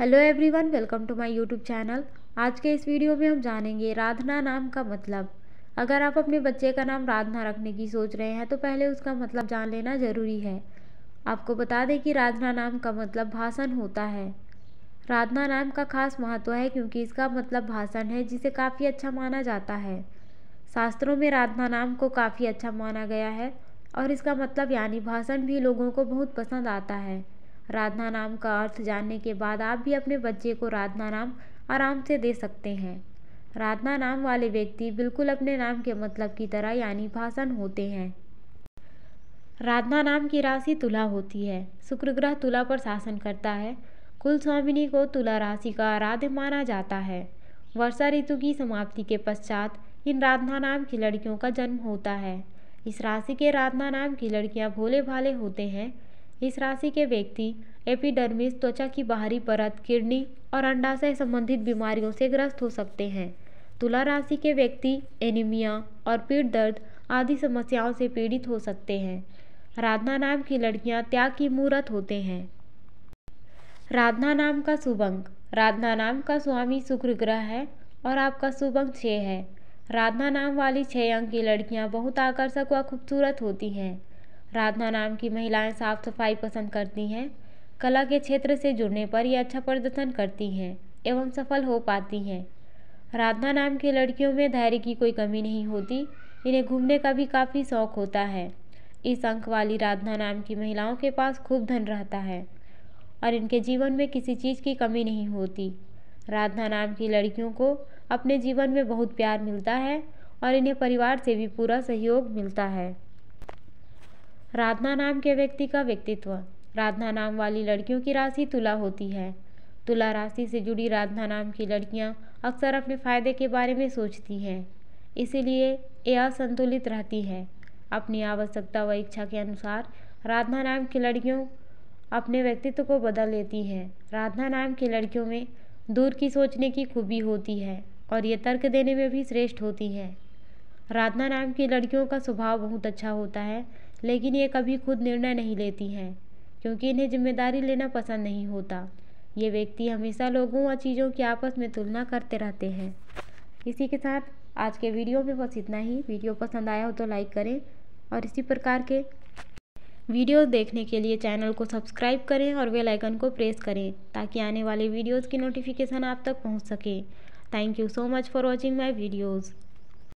hello everyone welcome to my YouTube channel आज के इस वीडियो में हम जानेंगे राधना नाम का मतलब अगर आप अपने बच्चे का नाम राधना रखने की सोच रहे हैं तो पहले उसका मतलब जान लेना ज़रूरी है आपको बता दें कि राधना नाम का मतलब भाषण होता है राधना नाम का खास महत्व है क्योंकि इसका मतलब भाषण है जिसे काफ़ी अच्छा माना जाता है शास्त्रों में राधना नाम को काफ़ी अच्छा माना गया है और इसका मतलब यानी भाषण भी लोगों को बहुत पसंद आता है राधना नाम का अर्थ जानने के बाद आप भी अपने बच्चे को राधना नाम आराम से दे सकते हैं राधना नाम वाले व्यक्ति बिल्कुल अपने नाम के मतलब की तरह यानी भाषण होते हैं राधना नाम की राशि तुला होती है शुक्र ग्रह तुला पर शासन करता है कुल स्वामिनी को तुला राशि का आराध्य माना जाता है वर्षा ऋतु की समाप्ति के पश्चात इन राधना नाम की लड़कियों का जन्म होता है इस राशि के राधना नाम की लड़कियां भोले भाले होते हैं इस राशि के व्यक्ति एपिडर्मिस त्वचा की बाहरी परत किडनी और अंडाशय संबंधित बीमारियों से ग्रस्त हो सकते हैं तुला राशि के व्यक्ति एनीमिया और पीठ दर्द आदि समस्याओं से पीड़ित हो सकते हैं राधना नाम की लड़कियां त्याग की मूर्त होते हैं राधना नाम का शुभ अंक राधना नाम का स्वामी शुक्र ग्रह है और आपका शुभ अंक छः है राधना नाम वाली छः अंक की लड़कियां बहुत आकर्षक व खूबसूरत होती हैं राधना नाम की महिलाएं साफ सफाई पसंद करती हैं कला के क्षेत्र से जुड़ने पर ये अच्छा प्रदर्शन करती हैं एवं सफल हो पाती हैं राधना नाम की लड़कियों में धैर्य की कोई कमी नहीं होती इन्हें घूमने का भी काफ़ी शौक होता है इस अंक वाली राधना नाम की महिलाओं के पास खूब धन रहता है और इनके जीवन में किसी चीज़ की कमी नहीं होती राधना नाम की लड़कियों को अपने जीवन में बहुत प्यार मिलता है और इन्हें परिवार से भी पूरा सहयोग मिलता है राधना नाम के व्यक्ति का व्यक्तित्व राधना नाम वाली लड़कियों की राशि तुला होती है तुला राशि से जुड़ी राधना नाम की लड़कियां अक्सर अपने फायदे के बारे में सोचती हैं इसीलिए यह असंतुलित रहती है अपनी आवश्यकता व इच्छा के अनुसार राधना नाम की लड़कियों अपने व्यक्तित्व को बदल लेती हैं राधना नाम की लड़कियों में दूर की सोचने की खूबी होती है और ये तर्क देने में भी श्रेष्ठ होती है राधना नाम की लड़कियों का स्वभाव बहुत अच्छा होता है लेकिन ये कभी खुद निर्णय नहीं लेती हैं क्योंकि इन्हें जिम्मेदारी लेना पसंद नहीं होता ये व्यक्ति हमेशा लोगों और चीज़ों की आपस में तुलना करते रहते हैं इसी के साथ आज के वीडियो में बस इतना ही वीडियो पसंद आया हो तो लाइक करें और इसी प्रकार के वीडियो देखने के लिए चैनल को सब्सक्राइब करें और बेल आइकन को प्रेस करें ताकि आने वाले वीडियोस की नोटिफिकेशन आप तक पहुंच सके thank you so much for watching my videos